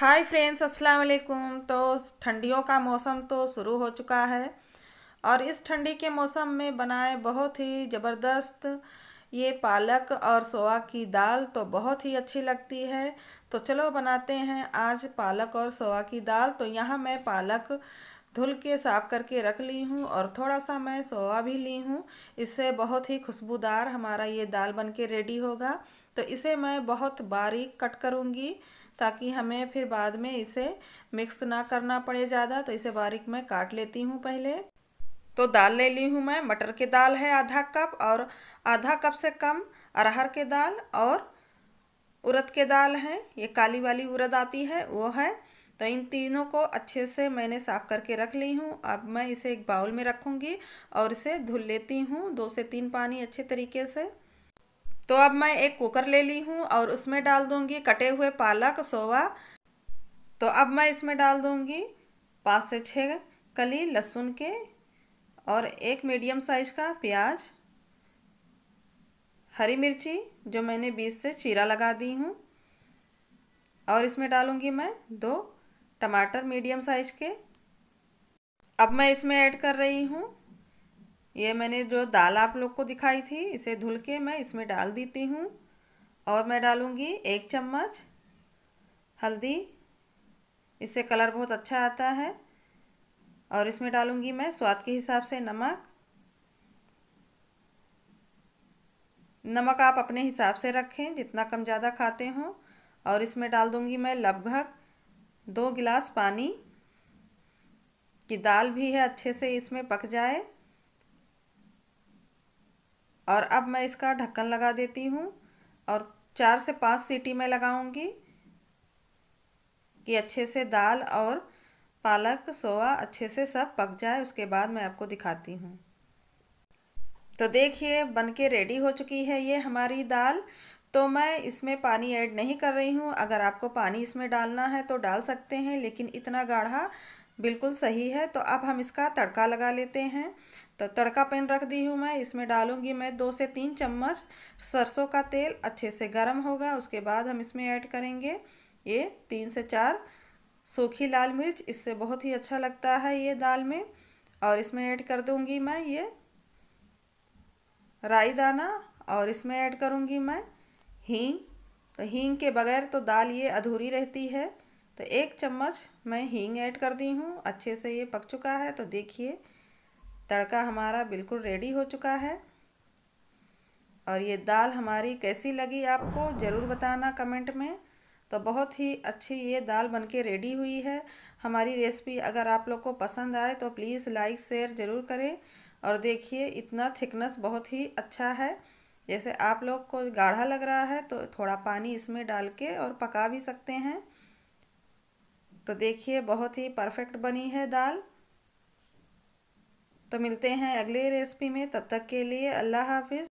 hi friends अस्सलाम वालेकुम तो ठंडियों का मौसम तो शुरू हो चुका है और इस ठंडी के मौसम में बनाए बहुत ही ज़बरदस्त ये पालक और सोआ की दाल तो बहुत ही अच्छी लगती है तो चलो बनाते हैं आज पालक और सोआ की दाल तो यहाँ मैं पालक धुल के साफ़ करके रख ली हूँ और थोड़ा सा मैं सोआ भी ली हूँ इससे बहुत ही खुशबूदार हमारा ये दाल बन के रेडी होगा तो इसे मैं बहुत बारीक कट करूँगी ताकि हमें फिर बाद में इसे मिक्स ना करना पड़े ज़्यादा तो इसे बारीक मैं काट लेती हूँ पहले तो दाल ले ली हूँ मैं मटर की दाल है आधा कप और आधा कप से कम अरहर के दाल और उरद के दाल हैं ये काली वाली उरद आती है वो है तो इन तीनों को अच्छे से मैंने साफ़ करके रख ली हूँ अब मैं इसे एक बाउल में रखूँगी और इसे धुल लेती हूँ दो से तीन पानी अच्छे तरीके से तो अब मैं एक कुकर ले ली हूँ और उसमें डाल दूँगी कटे हुए पालक सोवा तो अब मैं इसमें डाल दूँगी पाँच से छः कली लहसुन के और एक मीडियम साइज़ का प्याज हरी मिर्ची जो मैंने बीस से चीरा लगा दी हूँ और इसमें डालूँगी मैं दो टमाटर मीडियम साइज़ के अब मैं इसमें ऐड कर रही हूँ ये मैंने जो दाल आप लोग को दिखाई थी इसे धुल के मैं इसमें डाल देती हूँ और मैं डालूँगी एक चम्मच हल्दी इससे कलर बहुत अच्छा आता है और इसमें डालूँगी मैं स्वाद के हिसाब से नमक नमक आप अपने हिसाब से रखें जितना कम ज़्यादा खाते हो और इसमें डाल दूँगी मैं लगभग दो गिलास पानी कि दाल भी है अच्छे से इसमें पक जाए और अब मैं इसका ढक्कन लगा देती हूँ और चार से पाँच सीटी मैं लगाऊंगी कि अच्छे से दाल और पालक सोआ अच्छे से सब पक जाए उसके बाद मैं आपको दिखाती हूँ तो देखिए बन के रेडी हो चुकी है ये हमारी दाल तो मैं इसमें पानी ऐड नहीं कर रही हूँ अगर आपको पानी इसमें डालना है तो डाल सकते हैं लेकिन इतना गाढ़ा बिल्कुल सही है तो अब हम इसका तड़का लगा लेते हैं तो तड़का पैन रख दी हूँ मैं इसमें डालूँगी मैं दो से तीन चम्मच सरसों का तेल अच्छे से गर्म होगा उसके बाद हम इसमें ऐड करेंगे ये तीन से चार सूखी लाल मिर्च इससे बहुत ही अच्छा लगता है ये दाल में और इसमें ऐड कर दूँगी मैं ये राई दाना और इसमें ऐड करूँगी मैं हींग तो हींग के बगैर तो दाल ये अधूरी रहती है तो एक चम्मच मैं हींग ऐड कर दी हूँ अच्छे से ये पक चुका है तो देखिए तड़का हमारा बिल्कुल रेडी हो चुका है और ये दाल हमारी कैसी लगी आपको ज़रूर बताना कमेंट में तो बहुत ही अच्छी ये दाल बनके रेडी हुई है हमारी रेसिपी अगर आप लोग को पसंद आए तो प्लीज़ लाइक शेयर ज़रूर करें और देखिए इतना थिकनेस बहुत ही अच्छा है जैसे आप लोग को गाढ़ा लग रहा है तो थोड़ा पानी इसमें डाल के और पका भी सकते हैं तो देखिए बहुत ही परफेक्ट बनी है दाल तो मिलते हैं अगले रेसिपी में तब तक के लिए अल्लाह हाफिज़